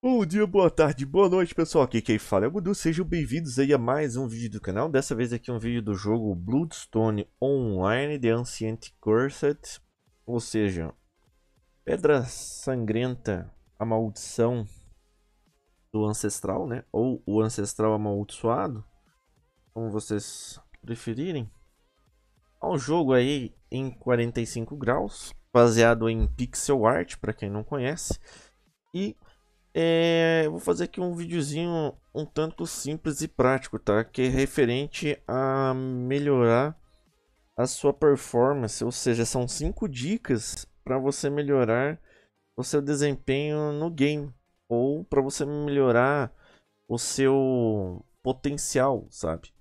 Bom dia, boa tarde, boa noite pessoal, aqui quem fala é o Gudu, sejam bem-vindos aí a mais um vídeo do canal, dessa vez aqui é um vídeo do jogo Bloodstone Online The Ancient Cursed, ou seja, Pedra Sangrenta, a maldição do Ancestral, né, ou o Ancestral Amaldiçoado, como vocês preferirem. É um jogo aí em 45 graus, baseado em pixel art, para quem não conhece, e é, vou fazer aqui um videozinho um tanto simples e prático, tá? Que é referente a melhorar a sua performance, ou seja, são cinco dicas para você melhorar o seu desempenho no game ou para você melhorar o seu potencial, sabe?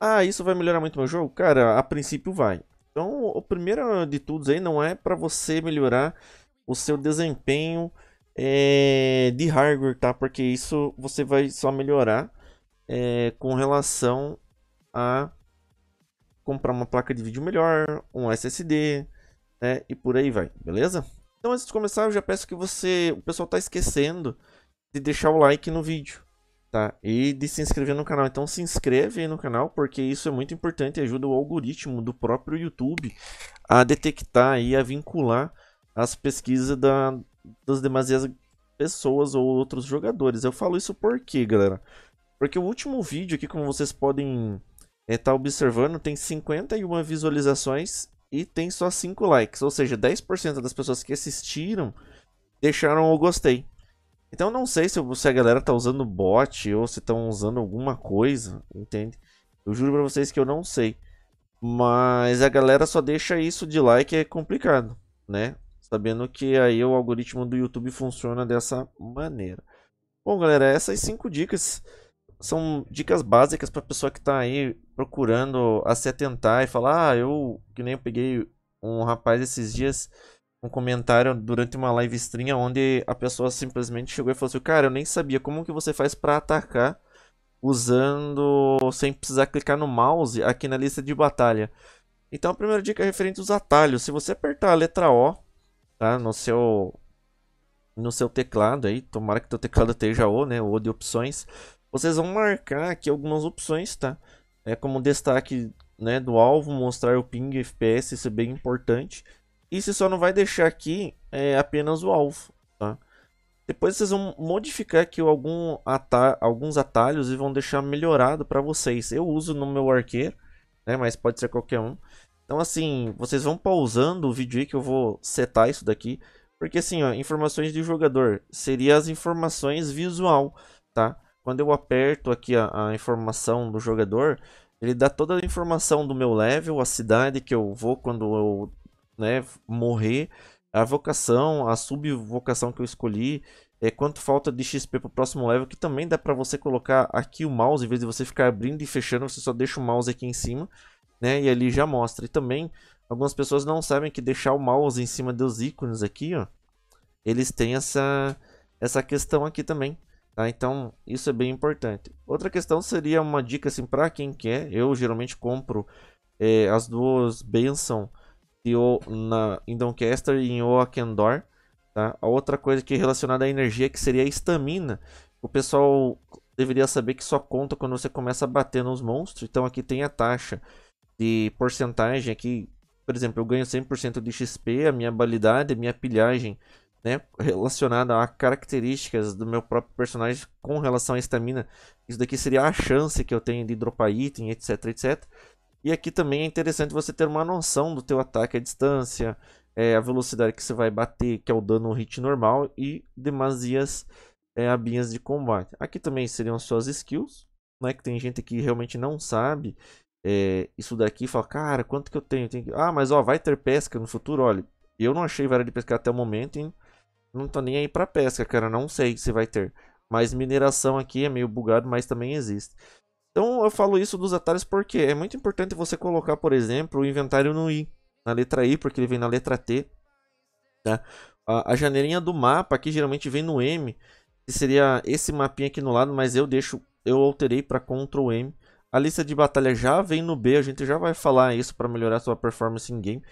Ah, isso vai melhorar muito meu jogo? Cara, a princípio vai. Então, o primeiro de tudo aí não é para você melhorar o seu desempenho é, de hardware, tá? Porque isso você vai só melhorar é, com relação a comprar uma placa de vídeo melhor, um SSD, né? E por aí vai, beleza? Então antes de começar, eu já peço que você, o pessoal tá esquecendo de deixar o like no vídeo, tá? E de se inscrever no canal. Então se inscreve aí no canal, porque isso é muito importante e ajuda o algoritmo do próprio YouTube a detectar e a vincular as pesquisas da, das demais pessoas ou outros jogadores. Eu falo isso por quê, galera? Porque o último vídeo aqui, como vocês podem estar eh, é, tá observando, tem 51 visualizações e tem só 5 likes. Ou seja, 10% das pessoas que assistiram deixaram o gostei. Então não sei se, se a galera tá usando bot ou se estão usando alguma coisa, entende? Eu juro pra vocês que eu não sei. Mas a galera só deixa isso de like é complicado, né? Sabendo que aí o algoritmo do YouTube funciona dessa maneira. Bom, galera, essas cinco dicas são dicas básicas para pessoa que está aí procurando a se atentar e falar, ah, eu que nem eu peguei um rapaz esses dias um comentário durante uma live stream onde a pessoa simplesmente chegou e falou assim: "Cara, eu nem sabia como que você faz para atacar usando sem precisar clicar no mouse aqui na lista de batalha". Então a primeira dica é referente aos atalhos. Se você apertar a letra O tá? No seu no seu teclado aí, tomara que teu teclado esteja O, né? O de opções. Vocês vão marcar aqui algumas opções, tá? É como destaque, né, do alvo, mostrar o ping FPS, isso é bem importante. E você só não vai deixar aqui é, apenas o alvo, tá? Depois vocês vão modificar aqui algum atalho, alguns atalhos e vão deixar melhorado para vocês. Eu uso no meu arqueiro, né, mas pode ser qualquer um. Então, assim, vocês vão pausando o vídeo aí que eu vou setar isso daqui. Porque, assim, ó, informações de jogador seria as informações visual, tá? Quando eu aperto aqui a, a informação do jogador, ele dá toda a informação do meu level, a cidade que eu vou quando eu né, morrer, a vocação, a subvocação que eu escolhi, é, quanto falta de XP para o próximo level, que também dá para você colocar aqui o mouse, em vez de você ficar abrindo e fechando, você só deixa o mouse aqui em cima né? E ali já mostra. E também, algumas pessoas não sabem que deixar o mouse em cima dos ícones aqui, ó. Eles têm essa, essa questão aqui também, tá? Então, isso é bem importante. Outra questão seria uma dica, assim, para quem quer. Eu geralmente compro é, as duas Benson na, em Doncaster e em Oakendor. Tá? A outra coisa que é relacionada à energia que seria a estamina. O pessoal deveria saber que só conta quando você começa a bater nos monstros. Então aqui tem a taxa de porcentagem aqui. Por exemplo, eu ganho 100% de XP, a minha habilidade, a minha pilhagem, né, relacionada a características do meu próprio personagem com relação à estamina. Isso daqui seria a chance que eu tenho de dropar item, etc, etc. E aqui também é interessante você ter uma noção do teu ataque à distância, é, a velocidade que você vai bater, que é o dano hit normal, e demasias é, eh, abinhas de combate. Aqui também seriam suas skills, né, que tem gente que realmente não sabe é, isso daqui e cara, quanto que eu tenho? que... Ah, mas ó, vai ter pesca no futuro? Olha, eu não achei vara de pescar até o momento, hein? Não tô nem aí pra pesca, cara, não sei se vai ter. Mas mineração aqui é meio bugado, mas também existe. Então eu falo isso dos atalhos porque é muito importante você colocar, por exemplo, o inventário no I, na letra I, porque ele vem na letra T. Tá? A, a janelinha do mapa aqui geralmente vem no M, que seria esse mapinha aqui no lado, mas eu deixo, eu alterei para Ctrl M a lista de batalha já vem no B, a gente já vai falar isso para melhorar sua performance em game.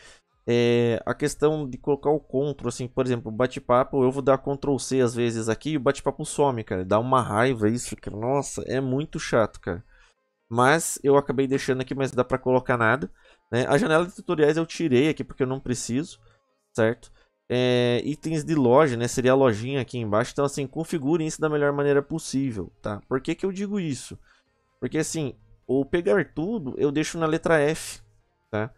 É, a questão de colocar o CTRL, assim, por exemplo, bate-papo, eu vou dar Ctrl C às vezes aqui e o bate-papo some, cara. Dá uma raiva isso, cara. nossa, é muito chato, cara. Mas eu acabei deixando aqui, mas dá para colocar nada. Né? A janela de tutoriais eu tirei aqui porque eu não preciso, certo? É, itens de loja, né? Seria a lojinha aqui embaixo. Então, assim, configurem isso da melhor maneira possível, tá? Por que, que eu digo isso? Porque, assim, ou pegar tudo eu deixo na letra F, tá?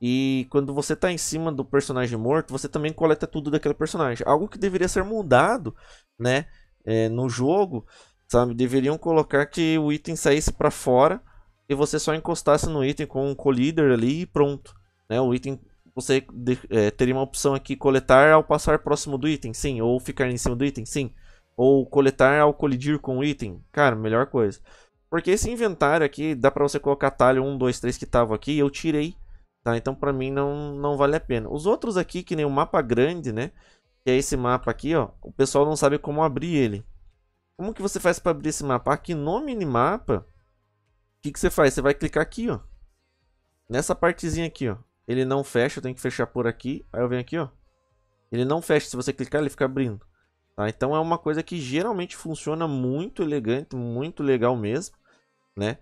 E quando você está em cima do personagem morto, você também coleta tudo daquele personagem. Algo que deveria ser mudado, né? É, no jogo, sabe? Deveriam colocar que o item saísse para fora e você só encostasse no item com um collider ali e pronto. Né? O item você de, é, teria uma opção aqui coletar ao passar próximo do item, sim, ou ficar em cima do item, sim, ou coletar ao colidir com o item, cara, melhor coisa. Porque esse inventário aqui, dá pra você colocar talho 1, 2, 3 que tava aqui, eu tirei, tá? Então pra mim não, não vale a pena. Os outros aqui, que nem o mapa grande, né? Que é esse mapa aqui, ó. O pessoal não sabe como abrir ele. Como que você faz para abrir esse mapa? Aqui no minimapa, o que, que você faz? Você vai clicar aqui, ó. Nessa partezinha aqui, ó. Ele não fecha, eu tenho que fechar por aqui. Aí eu venho aqui, ó. Ele não fecha, se você clicar ele fica abrindo. Tá? Então é uma coisa que geralmente funciona muito elegante, muito legal mesmo né?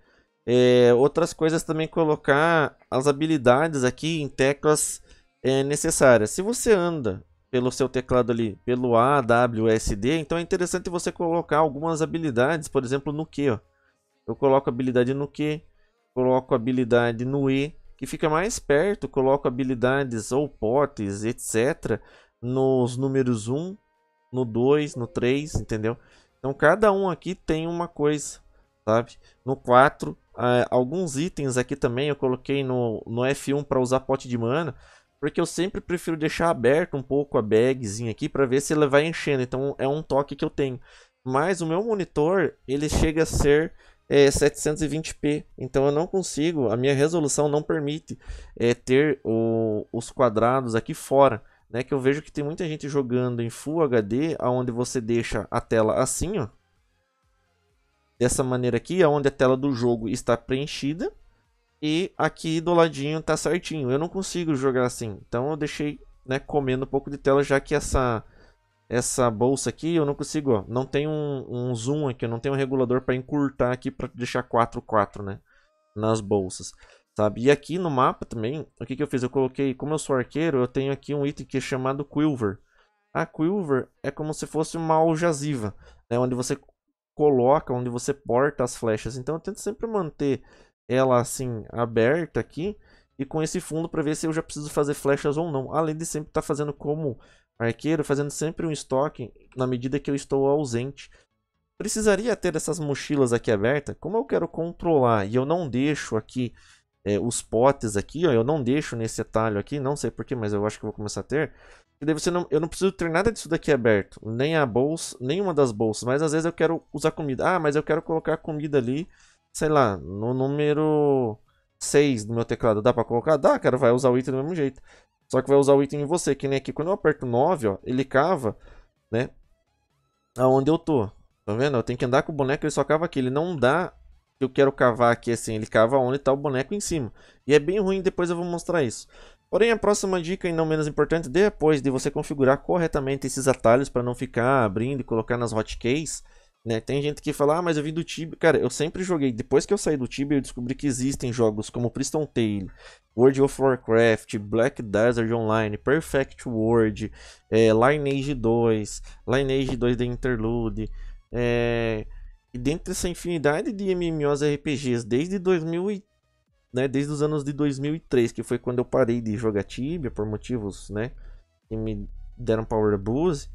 É, outras coisas também colocar as habilidades aqui em teclas é, necessárias. Se você anda pelo seu teclado ali, pelo A, W, S, D, então é interessante você colocar algumas habilidades, por exemplo, no Q. Ó. Eu coloco habilidade no Q, coloco habilidade no E, que fica mais perto, coloco habilidades ou potes, etc, nos números 1, no 2, no 3, entendeu? Então cada um aqui tem uma coisa sabe? No 4, eh, alguns itens aqui também eu coloquei no, no F1 para usar pote de mana, porque eu sempre prefiro deixar aberto um pouco a bagzinha aqui para ver se ela vai enchendo, então é um toque que eu tenho. Mas o meu monitor, ele chega a ser é, eh, 720p, então eu não consigo, a minha resolução não permite é, ter o, os quadrados aqui fora. Né, que eu vejo que tem muita gente jogando em Full HD, aonde você deixa a tela assim, ó, dessa maneira aqui, é onde a tela do jogo está preenchida. E aqui do ladinho está certinho. Eu não consigo jogar assim. Então eu deixei né, comendo um pouco de tela, já que essa, essa bolsa aqui eu não consigo. Ó, não tem um, um zoom aqui, eu não tenho um regulador para encurtar aqui para deixar 4-4 né, nas bolsas. Sabe? E aqui no mapa também, o que, que eu fiz? Eu coloquei, como eu sou arqueiro, eu tenho aqui um item que é chamado Quilver. A Quilver é como se fosse uma aljaziva, né, onde você coloca, onde você porta as flechas. Então eu tento sempre manter ela assim aberta aqui e com esse fundo para ver se eu já preciso fazer flechas ou não. Além de sempre estar tá fazendo como arqueiro, fazendo sempre um estoque na medida que eu estou ausente. Precisaria ter essas mochilas aqui abertas, como eu quero controlar e eu não deixo aqui é, os potes aqui, ó, eu não deixo nesse atalho aqui, não sei porquê, mas eu acho que vou começar a ter. E daí você não, eu não preciso ter nada disso daqui aberto, nem a bolsa, nenhuma das bolsas, mas às vezes eu quero usar comida. Ah, mas eu quero colocar comida ali, sei lá, no número 6 do meu teclado, dá pra colocar? Dá, cara, vai usar o item do mesmo jeito. Só que vai usar o item em você, que nem aqui, quando eu aperto 9, ó, ele cava, né, aonde eu tô. Tá vendo? Eu tenho que andar com o boneco, ele só cava aqui, ele não dá que eu quero cavar aqui assim, ele cava onde tá o boneco em cima. E é bem ruim, depois eu vou mostrar isso. Porém, a próxima dica, e não menos importante, depois de você configurar corretamente esses atalhos para não ficar abrindo e colocar nas hotkeys, né? Tem gente que fala, ah, mas eu vim do Tibia. Cara, eu sempre joguei. Depois que eu saí do Tibia, eu descobri que existem jogos como Priston Tale, World of Warcraft, Black Desert Online, Perfect World, é, Lineage 2, Lineage 2 The Interlude, é, dentro dessa infinidade de MMOs RPGs, desde 2000 e, né, desde os anos de 2003, que foi quando eu parei de jogar Tibia por motivos, né, que me deram power boost.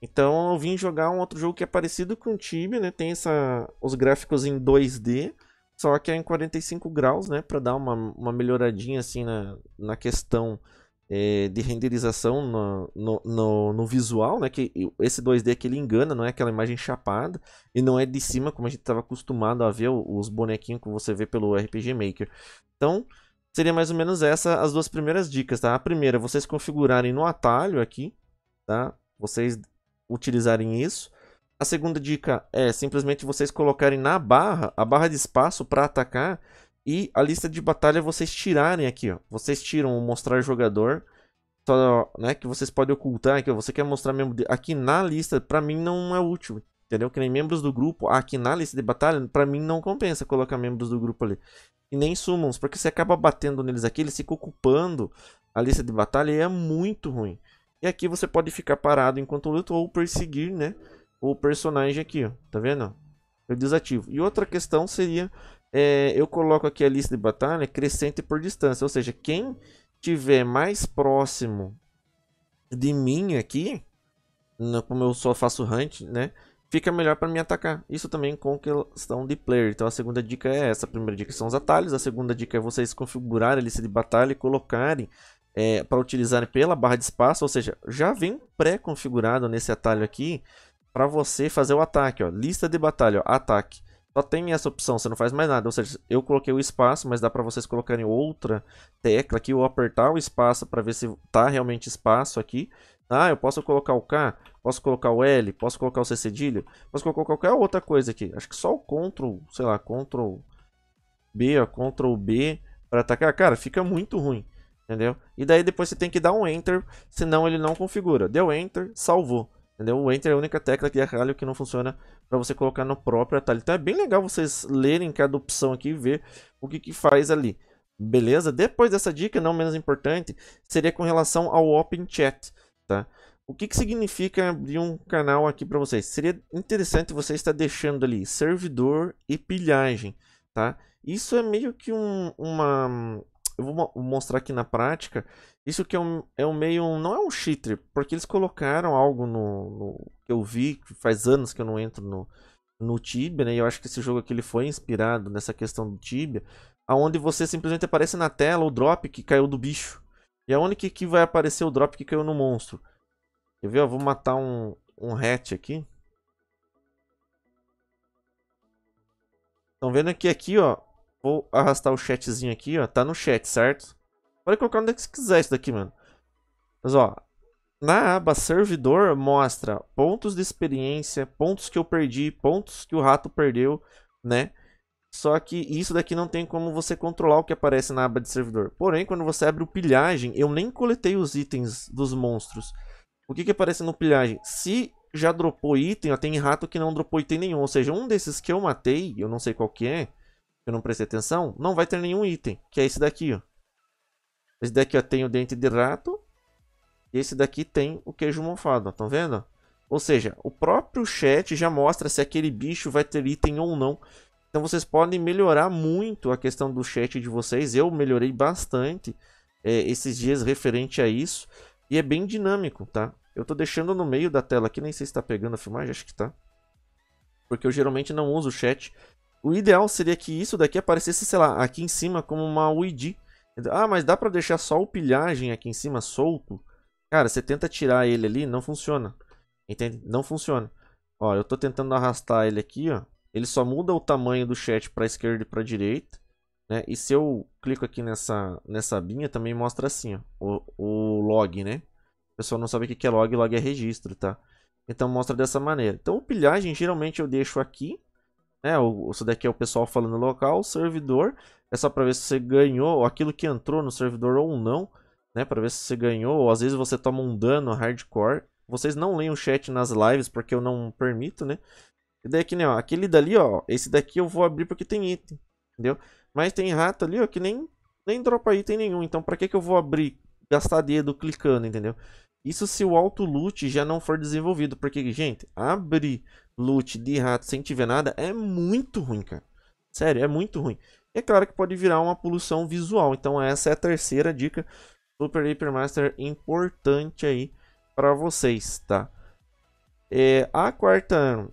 Então eu vim jogar um outro jogo que é parecido com Tibia, né? Tem essa os gráficos em 2D, só que é em 45 graus, né, para dar uma, uma melhoradinha assim na, na questão é, de renderização no, no, no, no, visual, né? Que esse 2D é que ele engana, não é aquela imagem chapada e não é de cima como a gente estava acostumado a ver os bonequinhos que você vê pelo RPG Maker. Então, seria mais ou menos essa as duas primeiras dicas, tá? A primeira, vocês configurarem no atalho aqui, tá? Vocês utilizarem isso. A segunda dica é simplesmente vocês colocarem na barra, a barra de espaço para atacar, e a lista de batalha vocês tirarem aqui, ó. Vocês tiram o mostrar jogador, só, né, que vocês podem ocultar, que você quer mostrar membro de... aqui na lista, para mim não é útil, entendeu? Que nem membros do grupo ah, aqui na lista de batalha, para mim não compensa colocar membros do grupo ali. E nem summons, porque você acaba batendo neles aqui, eles ficam ocupando a lista de batalha e é muito ruim. E aqui você pode ficar parado enquanto luta ou perseguir, né, o personagem aqui, ó, tá vendo? Eu é desativo. E outra questão seria é, eu coloco aqui a lista de batalha crescente por distância. Ou seja, quem tiver mais próximo de mim aqui, no, como eu só faço hunt, né? Fica melhor para me atacar. Isso também com questão de player. Então a segunda dica é essa. A primeira dica são os atalhos. A segunda dica é vocês configurarem a lista de batalha e colocarem é, para utilizarem pela barra de espaço. Ou seja, já vem pré-configurado nesse atalho aqui para você fazer o ataque. Ó. Lista de batalha, ó, ataque. Só tem essa opção, você não faz mais nada. Ou seja, eu coloquei o espaço, mas dá para vocês colocarem outra tecla aqui ou apertar o espaço para ver se tá realmente espaço aqui. Ah, eu posso colocar o K, posso colocar o L, posso colocar o C posso colocar qualquer outra coisa aqui. Acho que só o Ctrl, sei lá, Ctrl B, ó, Ctrl B para atacar. Cara, fica muito ruim, entendeu? E daí depois você tem que dar um Enter, senão ele não configura. Deu Enter, salvou. Entendeu? O Enter é a única tecla que é ralho que não funciona para você colocar no próprio atalho. Então é bem legal vocês lerem cada opção aqui e ver o que, que faz ali. Beleza? Depois dessa dica, não menos importante, seria com relação ao Open Chat. Tá? O que, que significa abrir um canal aqui para vocês? Seria interessante você estar deixando ali servidor e pilhagem. Tá? Isso é meio que um, uma... Eu vou mostrar aqui na prática isso que é um, é um meio. Não é um cheater, porque eles colocaram algo no, no, Eu vi, faz anos que eu não entro no, no Tibia, né? E eu acho que esse jogo aqui ele foi inspirado nessa questão do Tibia. aonde você simplesmente aparece na tela o drop que caiu do bicho. E aonde que, que vai aparecer o drop que caiu no monstro? Quer ver? Eu vou matar um, um hatch aqui. Estão vendo que aqui, ó. Vou arrastar o chatzinho aqui, ó. Tá no chat, certo? Pode colocar onde é você quiser isso daqui, mano. Mas, ó. Na aba servidor, mostra pontos de experiência, pontos que eu perdi, pontos que o rato perdeu, né? Só que isso daqui não tem como você controlar o que aparece na aba de servidor. Porém, quando você abre o pilhagem, eu nem coletei os itens dos monstros. O que, que aparece no pilhagem? Se já dropou item, ó, tem rato que não dropou item nenhum. Ou seja, um desses que eu matei, eu não sei qual que é, eu não prestei atenção, não vai ter nenhum item. Que é esse daqui, ó. Esse daqui ó, tem o dente de rato. E esse daqui tem o queijo mofado, estão vendo? Ou seja, o próprio chat já mostra se aquele bicho vai ter item ou não. Então vocês podem melhorar muito a questão do chat de vocês. Eu melhorei bastante é, esses dias referente a isso. E é bem dinâmico, tá? Eu tô deixando no meio da tela aqui, nem sei se tá pegando a filmagem, acho que tá. Porque eu geralmente não uso o chat. O ideal seria que isso daqui aparecesse, sei lá, aqui em cima como uma UID então, ah, mas dá pra deixar só o pilhagem aqui em cima solto? Cara, você tenta tirar ele ali, não funciona. Entende? Não funciona. Ó, eu tô tentando arrastar ele aqui, ó. Ele só muda o tamanho do chat pra esquerda e pra direita. Né? E se eu clico aqui nessa, nessa abinha, também mostra assim, ó, o, o log, né? O pessoal não sabe o que é log, log é registro, tá? Então mostra dessa maneira. Então o pilhagem geralmente eu deixo aqui, né? O, isso daqui é o pessoal falando local, servidor. É só para ver se você ganhou aquilo que entrou no servidor ou não, né? Para ver se você ganhou. Ou às vezes você toma um dano hardcore. Vocês não leem o chat nas lives porque eu não permito, né? E daí é que nem, ó, aquele dali, ó, esse daqui eu vou abrir porque tem item, entendeu? Mas tem rato ali, ó, que nem, nem dropa item nenhum. Então pra que que eu vou abrir, gastar dedo clicando, entendeu? Isso se o auto-loot já não for desenvolvido, porque, gente, abrir loot de rato sem tiver nada é muito ruim, cara. Sério, é muito ruim. E é claro que pode virar uma poluição visual. Então essa é a terceira dica Super Hyper Master importante aí para vocês, tá? É, a quarta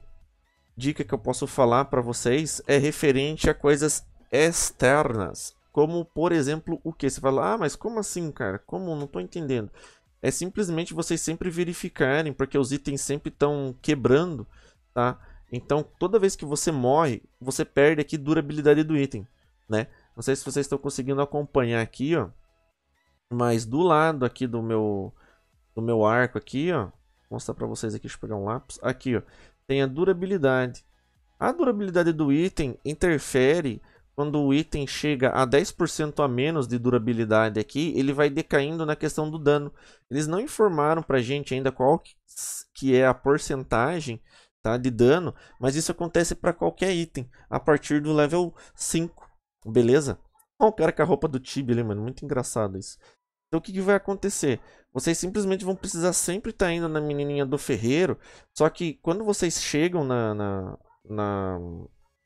dica que eu posso falar para vocês é referente a coisas externas, como por exemplo o que você fala, ah, mas como assim, cara? Como não estou entendendo? É simplesmente vocês sempre verificarem, porque os itens sempre estão quebrando tá? Então, toda vez que você morre, você perde aqui durabilidade do item, né? Não sei se vocês estão conseguindo acompanhar aqui, ó. Mas do lado aqui do meu do meu arco aqui, ó. Vou mostrar para vocês aqui, deixa eu pegar um lápis. Aqui, ó. Tem a durabilidade. A durabilidade do item interfere quando o item chega a 10% a menos de durabilidade aqui, ele vai decaindo na questão do dano. Eles não informaram pra gente ainda qual que é a porcentagem tá? de dano, mas isso acontece para qualquer item a partir do level 5, beleza? Olha o cara com a roupa do Tibi ali, mano, muito engraçado isso. Então o que, que vai acontecer? Vocês simplesmente vão precisar sempre estar tá indo na menininha do ferreiro, só que quando vocês chegam na, na, na,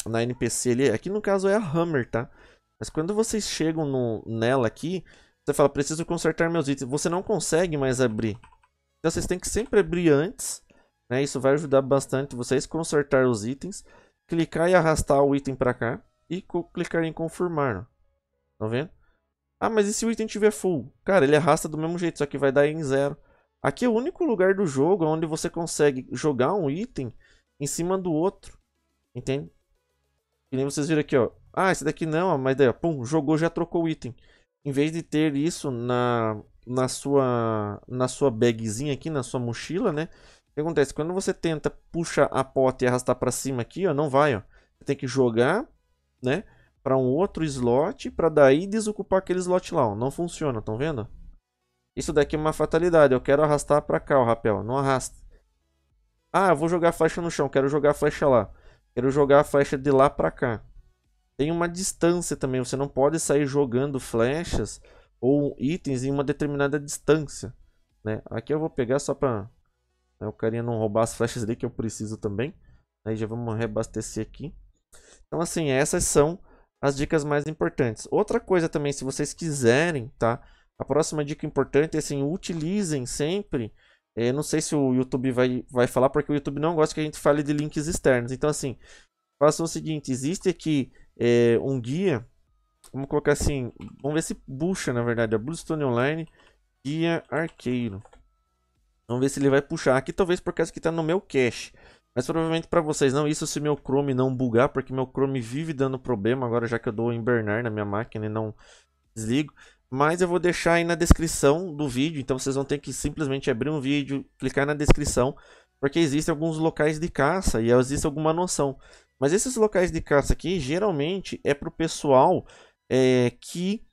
na NPC ali, aqui no caso é a Hammer, tá? Mas quando vocês chegam no, nela aqui, você fala, preciso consertar meus itens. Você não consegue mais abrir. Então vocês têm que sempre abrir antes né? Isso vai ajudar bastante vocês consertar os itens. Clicar e arrastar o item para cá. E clicar em confirmar. Tá vendo? Ah, mas e se o item tiver full? Cara, ele arrasta do mesmo jeito, só que vai dar em zero. Aqui é o único lugar do jogo onde você consegue jogar um item em cima do outro. Entende? Que nem vocês viram aqui, ó. Ah, esse daqui não, mas daí, ó, pum, jogou, já trocou o item. Em vez de ter isso na, na, sua, na sua bagzinha aqui, na sua mochila, né? que acontece? Quando você tenta puxar a porta e arrastar para cima aqui, ó, não vai, ó. Você tem que jogar, né, para um outro slot para daí desocupar aquele slot lá, ó. Não funciona, estão vendo? Isso daqui é uma fatalidade. Eu quero arrastar para cá o rapel, não arrasta. Ah, eu vou jogar a flecha no chão, quero jogar a flecha lá. Quero jogar a flecha de lá para cá. Tem uma distância também, você não pode sair jogando flechas ou itens em uma determinada distância, né? Aqui eu vou pegar só para né, o carinha não roubar as flechas ali que eu preciso também. Aí né, já vamos reabastecer aqui. Então assim, essas são as dicas mais importantes. Outra coisa também, se vocês quiserem, tá? A próxima dica importante é assim, utilizem sempre... Eu eh, não sei se o YouTube vai, vai falar, porque o YouTube não gosta que a gente fale de links externos. Então assim, façam o seguinte, existe aqui é, um guia, vamos colocar assim, vamos ver se puxa na verdade, a Bluestone Online Guia Arqueiro. Vamos ver se ele vai puxar aqui, talvez por causa que está no meu cache. Mas provavelmente para vocês não, isso se meu Chrome não bugar, porque meu Chrome vive dando problema agora, já que eu dou em Bernard na minha máquina e não desligo. Mas eu vou deixar aí na descrição do vídeo, então vocês vão ter que simplesmente abrir um vídeo, clicar na descrição, porque existem alguns locais de caça e existe alguma noção. Mas esses locais de caça aqui, geralmente, é para o pessoal é, que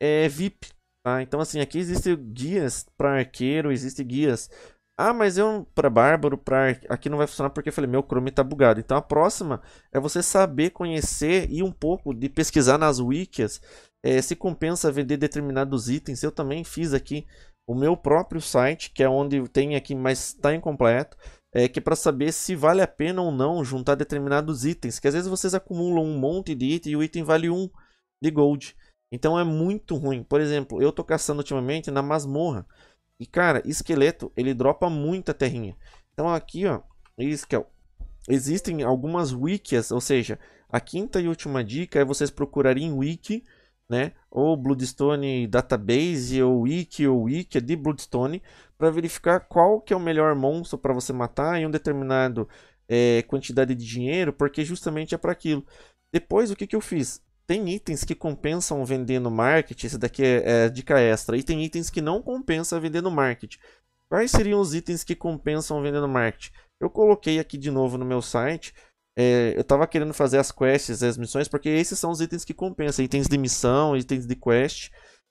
é VIP, Tá, então, assim, aqui existem guias para arqueiro, existem guias ah, mas eu para bárbaro, para aqui não vai funcionar porque eu falei, meu Chrome está bugado. Então a próxima é você saber conhecer e um pouco de pesquisar nas wikis é, se compensa vender determinados itens. Eu também fiz aqui o meu próprio site, que é onde tem aqui, mas está incompleto, é que é para saber se vale a pena ou não juntar determinados itens, que às vezes vocês acumulam um monte de item e o item vale um de gold. Então é muito ruim. Por exemplo, eu estou caçando ultimamente na masmorra. E, cara, esqueleto, ele dropa muita terrinha. Então aqui, ó, isso é isca, existem algumas wikis, ou seja, a quinta e última dica é vocês procurarem wiki, né? Ou Bloodstone Database, ou wiki, ou wiki de Bloodstone, para verificar qual que é o melhor monstro para você matar em um determinado é, quantidade de dinheiro, porque justamente é para aquilo. Depois, o que, que eu fiz? tem itens que compensam vender no market, esse daqui é, é dica extra, e tem itens que não compensa vender no market. Quais seriam os itens que compensam vender no market? Eu coloquei aqui de novo no meu site, é, eu estava querendo fazer as quests, as missões, porque esses são os itens que compensam, itens de missão, itens de quest,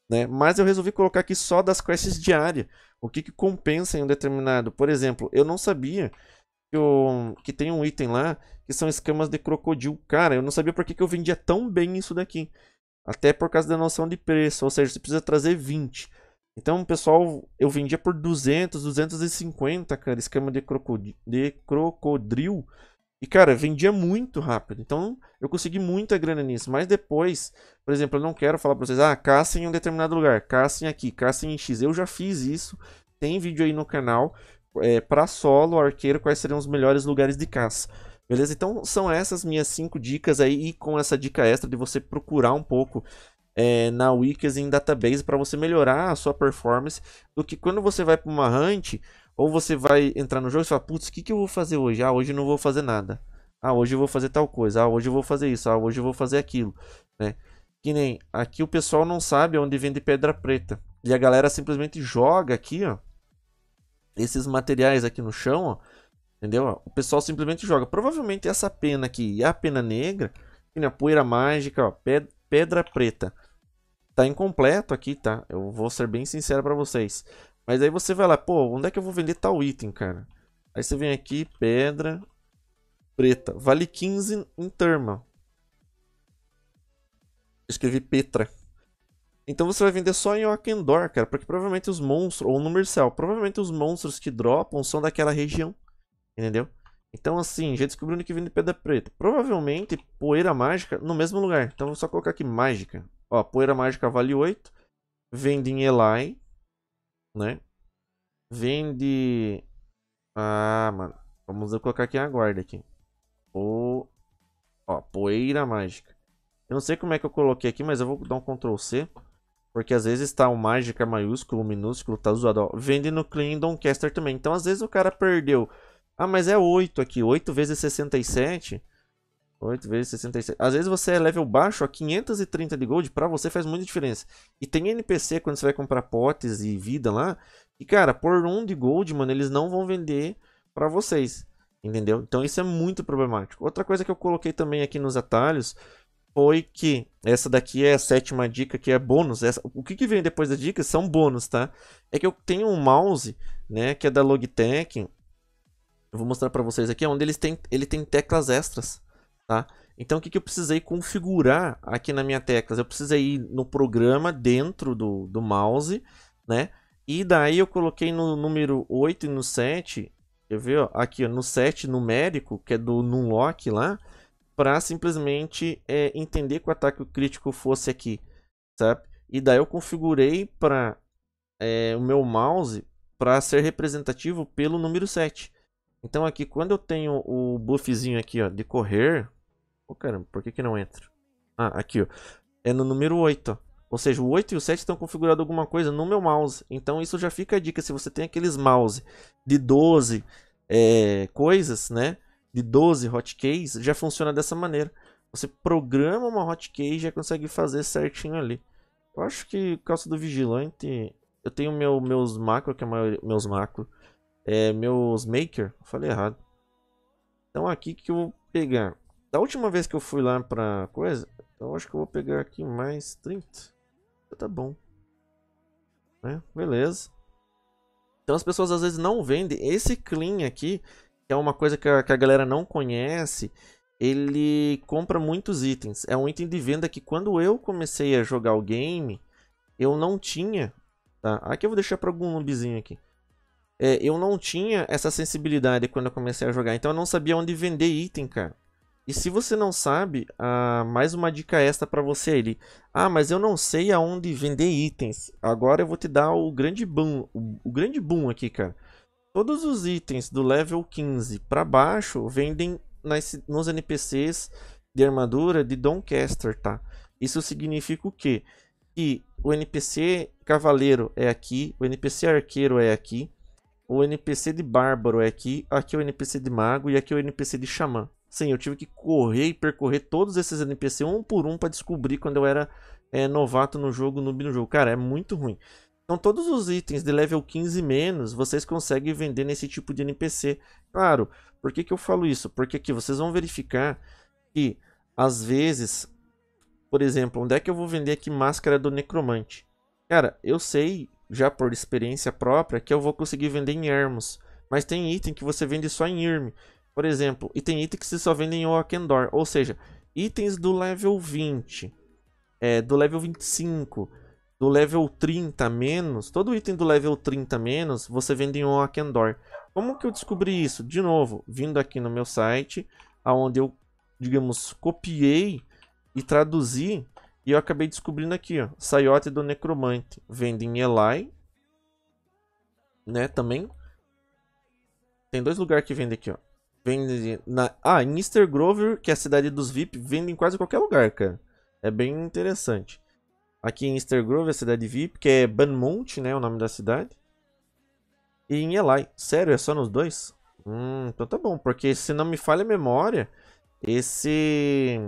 né? Mas eu resolvi colocar aqui só das quests diárias, o que, que compensa em um determinado. Por exemplo, eu não sabia que, eu, que tem um item lá que são escamas de crocodilo. Cara, eu não sabia por que, que eu vendia tão bem isso daqui. Até por causa da noção de preço, ou seja, você precisa trazer 20. Então, pessoal, eu vendia por 200, 250, cara, escama de, crocodil, de crocodril. E, cara, vendia muito rápido. Então, eu consegui muita grana nisso. Mas depois, por exemplo, eu não quero falar pra vocês, ah, caça em um determinado lugar, caça em aqui, caça em X. Eu já fiz isso, tem vídeo aí no canal é, para solo, arqueiro, quais seriam os melhores lugares de caça. Beleza? Então são essas minhas cinco dicas aí, e com essa dica extra de você procurar um pouco é, na Wikis em database para você melhorar a sua performance do que quando você vai para uma hunt ou você vai entrar no jogo e fala, putz, o que, que eu vou fazer hoje? Ah, hoje eu não vou fazer nada. Ah, hoje eu vou fazer tal coisa. Ah, hoje eu vou fazer isso. Ah, hoje eu vou fazer aquilo. Né? Que nem aqui o pessoal não sabe onde vende pedra preta. E a galera simplesmente joga aqui, ó esses materiais aqui no chão, ó, entendeu? O pessoal simplesmente joga. Provavelmente essa pena aqui e a pena negra, a poeira mágica, ó, pedra preta, tá incompleto aqui, tá? Eu vou ser bem sincero para vocês. Mas aí você vai lá, pô, onde é que eu vou vender tal item, cara? Aí você vem aqui, pedra preta, vale 15 em terma. Escrevi Petra. Então você vai vender só em Orkendor, cara, porque provavelmente os monstros, ou no Murcel, provavelmente os monstros que dropam são daquela região, entendeu? Então assim, já descobrindo que vem Pedra Preta. Provavelmente Poeira Mágica no mesmo lugar, então vou só colocar aqui Mágica. Ó, Poeira Mágica vale 8, vende em Elai, né? Vende... Ah, mano, vamos colocar aqui a guarda aqui. O... Ó, Poeira Mágica. Eu não sei como é que eu coloquei aqui, mas eu vou dar um Ctrl C. Porque às vezes tá o mágica é maiúsculo, minúsculo, tá zoado. Vende no Clean Doncaster também. Então às vezes o cara perdeu. Ah, mas é 8 aqui. 8 vezes 67. 8 vezes 67. Às vezes você é level baixo, a 530 de gold, pra você faz muita diferença. E tem NPC quando você vai comprar potes e vida lá. E cara, por um de gold, mano, eles não vão vender pra vocês. Entendeu? Então isso é muito problemático. Outra coisa que eu coloquei também aqui nos atalhos foi que essa daqui é a sétima dica que é bônus. Essa, o que, que vem depois da dica são bônus, tá? É que eu tenho um mouse, né, que é da Logitech. Eu vou mostrar para vocês aqui, é onde eles têm ele tem teclas extras, tá? Então o que, que eu precisei configurar aqui na minha tecla? Eu precisei ir no programa dentro do, do mouse, né? E daí eu coloquei no número 8 e no 7, quer ver, ó, aqui ó, no 7 numérico, que é do Numlock lá, para simplesmente é, entender que o ataque crítico fosse aqui, sabe? E daí eu configurei para é, o meu mouse para ser representativo pelo número 7. Então aqui, quando eu tenho o buffzinho aqui, ó, de correr... o oh, caramba, por que que não entra? Ah, aqui, ó. É no número 8, ó. Ou seja, o 8 e o 7 estão configurados alguma coisa no meu mouse. Então isso já fica a dica. Se você tem aqueles mouse de 12 é, coisas, né? de 12 hotkeys já funciona dessa maneira. Você programa uma hotkey e já consegue fazer certinho ali. Eu acho que calça do vigilante. Eu tenho meu, meus macro, que é maioria, meus macro. É, meus maker. Falei errado. Então aqui que eu vou pegar. Da última vez que eu fui lá pra coisa, eu acho que eu vou pegar aqui mais 30. Então, tá bom. É, beleza. Então as pessoas às vezes não vendem. Esse clean aqui, então, uma coisa que a, que a galera não conhece, ele compra muitos itens. É um item de venda que quando eu comecei a jogar o game, eu não tinha. Tá? Aqui eu vou deixar para algum lobzinho aqui. É, eu não tinha essa sensibilidade quando eu comecei a jogar, então eu não sabia onde vender item, cara. E se você não sabe, ah, mais uma dica extra para você ali. Ah, mas eu não sei aonde vender itens. Agora eu vou te dar o grande boom, o, o grande boom aqui, cara. Todos os itens do level 15 para baixo vendem nas, nos NPCs de armadura de Doncaster, tá? Isso significa o quê? Que o NPC cavaleiro é aqui, o NPC arqueiro é aqui, o NPC de bárbaro é aqui, aqui é o NPC de mago e aqui é o NPC de xamã. Sim, eu tive que correr e percorrer todos esses NPC um por um para descobrir quando eu era é, novato no jogo, noob no jogo. Cara, é muito ruim. Então todos os itens de level 15 menos vocês conseguem vender nesse tipo de NPC. Claro, por que, que eu falo isso? Porque aqui vocês vão verificar que às vezes, por exemplo, onde é que eu vou vender aqui máscara do necromante? Cara, eu sei já por experiência própria que eu vou conseguir vender em Ermos, mas tem item que você vende só em Irme, por exemplo, e tem item que você só vende em Oakendor, ou seja, itens do level 20, é, do level 25, do level 30 menos, todo item do level 30 menos, você vende em Door. Como que eu descobri isso? De novo, vindo aqui no meu site, aonde eu, digamos, copiei e traduzi, e eu acabei descobrindo aqui, ó, Saiote do Necromante, vende em Elai, né, também. Tem dois lugares que vende aqui, ó. Vende na... Ah, em Easter Grover, que é a cidade dos VIP, vende em quase qualquer lugar, cara. É bem interessante aqui em Easter Grove, a cidade VIP, que é Banmount, né, o nome da cidade. E em Eli. Sério, é só nos dois? Hum, então tá bom, porque se não me falha a memória, esse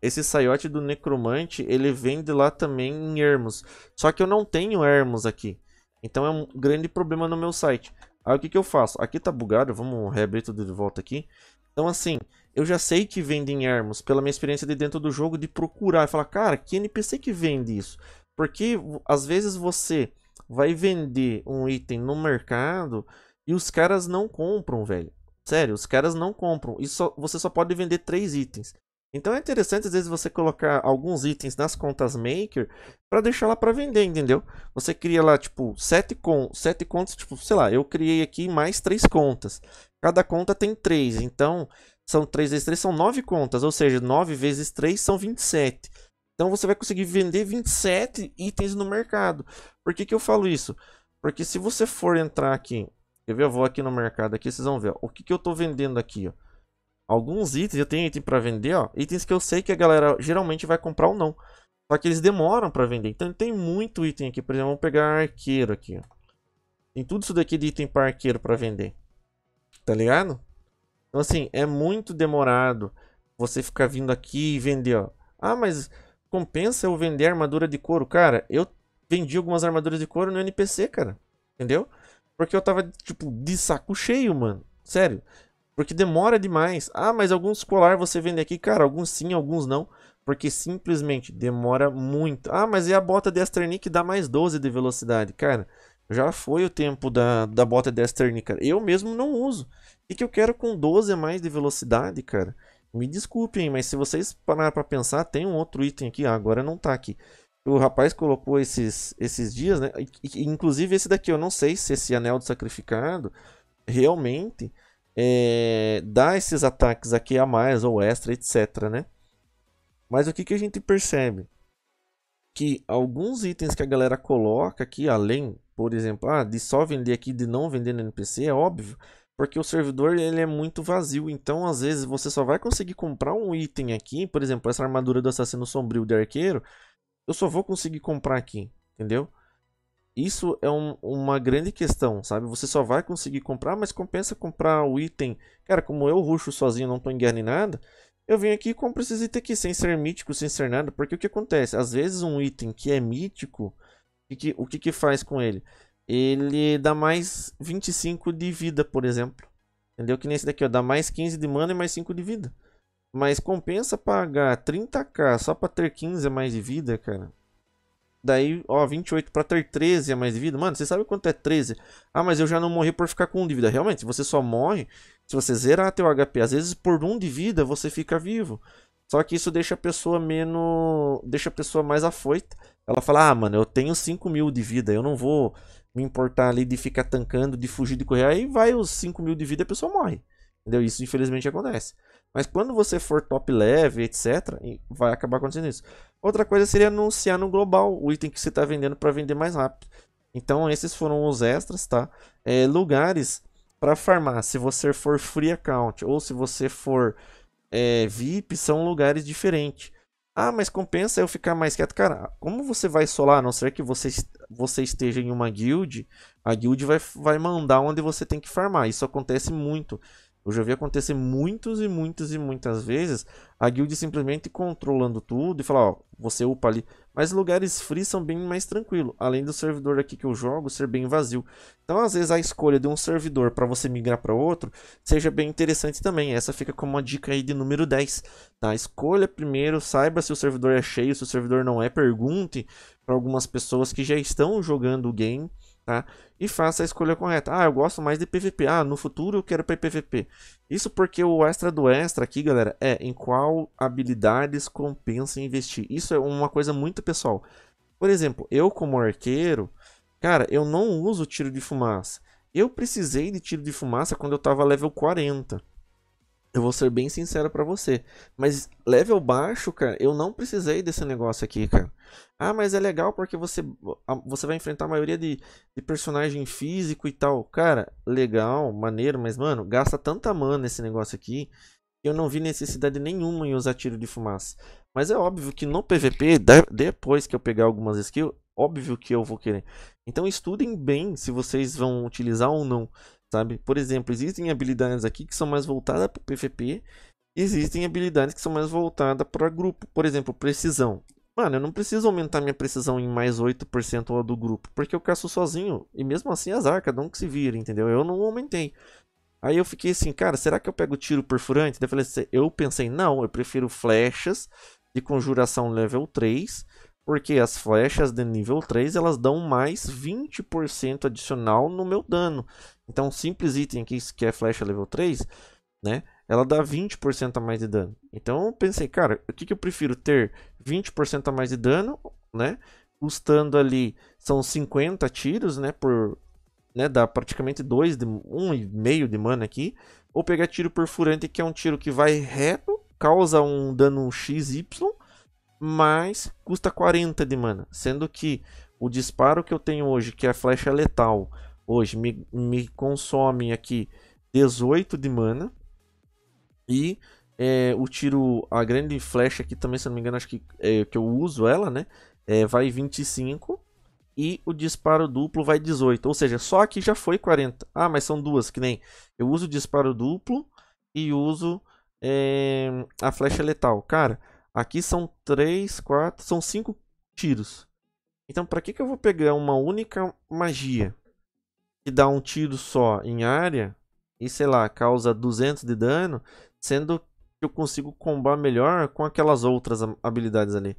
esse saiote do necromante, ele vende lá também em Hermos. Só que eu não tenho Hermos aqui. Então é um grande problema no meu site. Aí o que, que eu faço? Aqui tá bugado, vamos reabrir tudo de volta aqui. Então assim, eu já sei que vendem ermos, pela minha experiência de dentro do jogo, de procurar e falar, cara, que NPC que vende isso? Porque às vezes você vai vender um item no mercado e os caras não compram, velho. Sério, os caras não compram. E só, você só pode vender três itens. Então é interessante às vezes você colocar alguns itens nas contas maker para deixar lá para vender, entendeu? Você cria lá tipo sete com sete contas, tipo, sei lá, eu criei aqui mais três contas. Cada conta tem três, então são 3 vezes 3, são 9 contas, ou seja, 9 vezes 3 são 27. Então você vai conseguir vender 27 itens no mercado. Por que, que eu falo isso? Porque se você for entrar aqui, eu vou aqui no mercado aqui, vocês vão ver ó, o que, que eu estou vendendo aqui. Ó. Alguns itens, eu tenho item para vender, ó, itens que eu sei que a galera geralmente vai comprar ou não. Só que eles demoram para vender, então tem muito item aqui, por exemplo, vamos pegar arqueiro aqui. Ó. Tem tudo isso daqui de item para arqueiro para vender. Tá ligado? Então, assim, é muito demorado você ficar vindo aqui e vender, ó. Ah, mas compensa eu vender armadura de couro? Cara, eu vendi algumas armaduras de couro no NPC, cara. Entendeu? Porque eu tava, tipo, de saco cheio, mano. Sério. Porque demora demais. Ah, mas alguns colar você vende aqui. Cara, alguns sim, alguns não. Porque simplesmente demora muito. Ah, mas e a bota de Asternic dá mais 12 de velocidade? Cara, já foi o tempo da, da bota de Asternic, cara. Eu mesmo não uso. O que eu quero com 12 a mais de velocidade, cara? Me desculpem, mas se vocês pararem pra pensar, tem um outro item aqui. Ah, agora não tá aqui. O rapaz colocou esses, esses dias, né? inclusive esse daqui, eu não sei se esse anel do sacrificado realmente é, dá esses ataques aqui a mais ou extra, etc, né? Mas o que, que a gente percebe? Que alguns itens que a galera coloca aqui, além, por exemplo, ah, de só vender aqui, de não vender no NPC, é óbvio porque o servidor ele é muito vazio, então às vezes você só vai conseguir comprar um item aqui, por exemplo, essa armadura do assassino sombrio de arqueiro, eu só vou conseguir comprar aqui, entendeu? Isso é um, uma grande questão, sabe? Você só vai conseguir comprar, mas compensa comprar o item. Cara, como eu ruxo sozinho, não tô em guerra nem nada, eu venho aqui e compro esses itens aqui, sem ser mítico, sem ser nada, porque o que acontece? Às vezes um item que é mítico, o que, o que, que faz com ele? ele dá mais 25 de vida, por exemplo. Entendeu? Que nesse daqui, ó, dá mais 15 de mana e mais 5 de vida. Mas compensa pagar 30k só pra ter 15 a mais de vida, cara. Daí, ó, 28 pra ter 13 a mais de vida. Mano, você sabe quanto é 13? Ah, mas eu já não morri por ficar com 1 de vida. Realmente, você só morre se você zerar teu HP. Às vezes, por 1 de vida, você fica vivo. Só que isso deixa a pessoa menos... Deixa a pessoa mais afoita. Ela fala, ah, mano, eu tenho 5 mil de vida. Eu não vou me importar ali de ficar tancando, de fugir, de correr. Aí vai os 5 mil de vida e a pessoa morre. Entendeu? Isso infelizmente acontece. Mas quando você for top level, etc., vai acabar acontecendo isso. Outra coisa seria anunciar no global o item que você está vendendo para vender mais rápido. Então esses foram os extras, tá? É, lugares para farmar, se você for free account ou se você for é, VIP, são lugares diferentes. Ah, mas compensa eu ficar mais quieto. Cara, como você vai solar? A não ser que você, você esteja em uma guild, a guild vai, vai mandar onde você tem que farmar. Isso acontece muito. Eu já vi acontecer muitos e muitas e muitas vezes a guild simplesmente controlando tudo e falar, ó, você upa ali. Mas lugares free são bem mais tranquilo, além do servidor aqui que eu jogo ser bem vazio. Então, às vezes a escolha de um servidor para você migrar para outro seja bem interessante também. Essa fica como uma dica aí de número 10, tá? Escolha primeiro, saiba se o servidor é cheio, se o servidor não é, pergunte para algumas pessoas que já estão jogando o game tá? E faça a escolha correta. Ah, eu gosto mais de PVP. Ah, no futuro eu quero para PVP. Isso porque o extra do extra aqui, galera, é em qual habilidades compensa investir. Isso é uma coisa muito pessoal. Por exemplo, eu como arqueiro, cara, eu não uso tiro de fumaça. Eu precisei de tiro de fumaça quando eu tava level 40. Eu vou ser bem sincero para você. Mas level baixo, cara, eu não precisei desse negócio aqui, cara. Ah, mas é legal porque você, você vai enfrentar a maioria de, de personagem físico e tal. Cara, legal, maneiro, mas, mano, gasta tanta mana esse negócio aqui que eu não vi necessidade nenhuma em usar tiro de fumaça. Mas é óbvio que no PVP, depois que eu pegar algumas skills, óbvio que eu vou querer. Então estudem bem se vocês vão utilizar ou não sabe? Por exemplo, existem habilidades aqui que são mais voltadas para o PVP, existem habilidades que são mais voltadas para grupo. Por exemplo, precisão. Mano, eu não preciso aumentar minha precisão em mais 8% do grupo, porque eu caço sozinho. E mesmo assim, é azar, cada um que se vira, entendeu? Eu não aumentei. Aí eu fiquei assim, cara, será que eu pego tiro perfurante? Daí eu, falei assim, eu pensei, não, eu prefiro flechas de conjuração level 3, porque as flechas de nível 3, elas dão mais 20% adicional no meu dano. Então, um simples item aqui, que é flecha level 3, né? Ela dá 20% a mais de dano. Então, eu pensei, cara, o que, que eu prefiro? Ter 20% a mais de dano, né? Custando ali, são 50 tiros, né? Por, né? Dá praticamente 2, 1,5 um de mana aqui. Ou pegar tiro perfurante, que é um tiro que vai reto, causa um dano XY, mas custa 40 de mana. Sendo que o disparo que eu tenho hoje, que é a flecha letal hoje me, me consome aqui 18 de mana. E é, o tiro, a grande flecha aqui também, se não me engano, acho que, é, que eu uso ela, né? É, vai 25 e o disparo duplo vai 18. Ou seja, só aqui já foi 40. Ah, mas são duas, que nem eu uso disparo duplo e uso é, a flecha letal. Cara, aqui são 3, 4, são 5 tiros. Então, para que, que eu vou pegar uma única magia? que dá um tiro só em área e, sei lá, causa 200 de dano, sendo que eu consigo combar melhor com aquelas outras habilidades ali.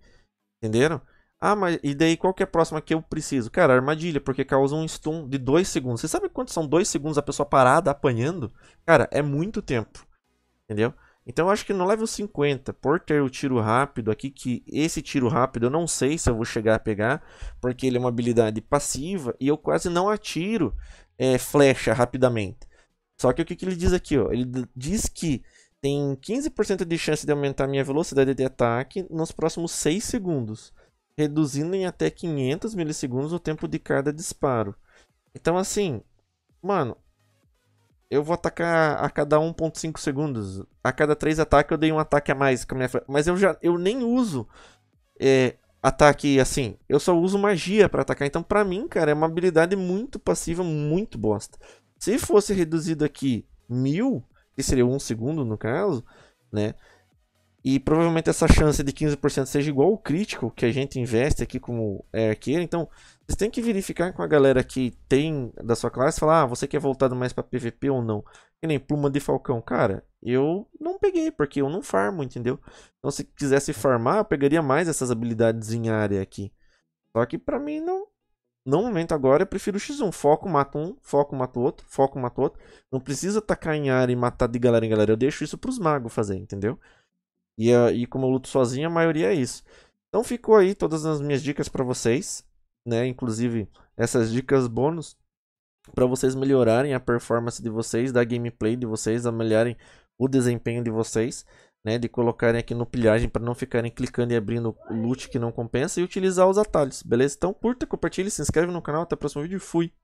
Entenderam? Ah, mas e daí qual que é a próxima que eu preciso? Cara, armadilha, porque causa um stun de 2 segundos. Você sabe quanto são 2 segundos a pessoa parada apanhando? Cara, é muito tempo. Entendeu? Então eu acho que no level 50, por ter o tiro rápido aqui, que esse tiro rápido eu não sei se eu vou chegar a pegar, porque ele é uma habilidade passiva e eu quase não atiro é, flecha rapidamente. Só que o que, que ele diz aqui? Ó? Ele diz que tem 15% de chance de aumentar minha velocidade de ataque nos próximos 6 segundos, reduzindo em até 500 milissegundos o tempo de cada disparo. Então assim, mano, eu vou atacar a cada 1.5 segundos. A cada 3 ataques eu dei um ataque a mais com a minha Mas eu já eu nem uso é, ataque assim. Eu só uso magia para atacar. Então, pra mim, cara, é uma habilidade muito passiva, muito bosta. Se fosse reduzido aqui mil, que seria um segundo no caso, né? E provavelmente essa chance de 15% seja igual o crítico que a gente investe aqui como é, arqueiro. Então, vocês têm que verificar com a galera que tem da sua classe falar: ah, você quer voltado mais para PVP ou não? Que nem pluma de falcão. Cara, eu não peguei, porque eu não farmo, entendeu? Então, se quisesse farmar, eu pegaria mais essas habilidades em área aqui. Só que pra mim não. No é momento agora eu prefiro o X1. Foco, mato um, foco, mato outro, foco, mato outro. Não precisa atacar em área e matar de galera em galera. Eu deixo isso pros magos fazer, entendeu? E, ah, e como eu luto sozinho, a maioria é isso. Então ficou aí todas as minhas dicas para vocês, né? Inclusive essas dicas bônus para vocês melhorarem a performance de vocês, da gameplay de vocês, a melhorarem o desempenho de vocês, né? De colocarem aqui no pilhagem para não ficarem clicando e abrindo loot que não compensa e utilizar os atalhos, beleza? Então curta, compartilhe, se inscreve no canal, até o próximo vídeo e fui!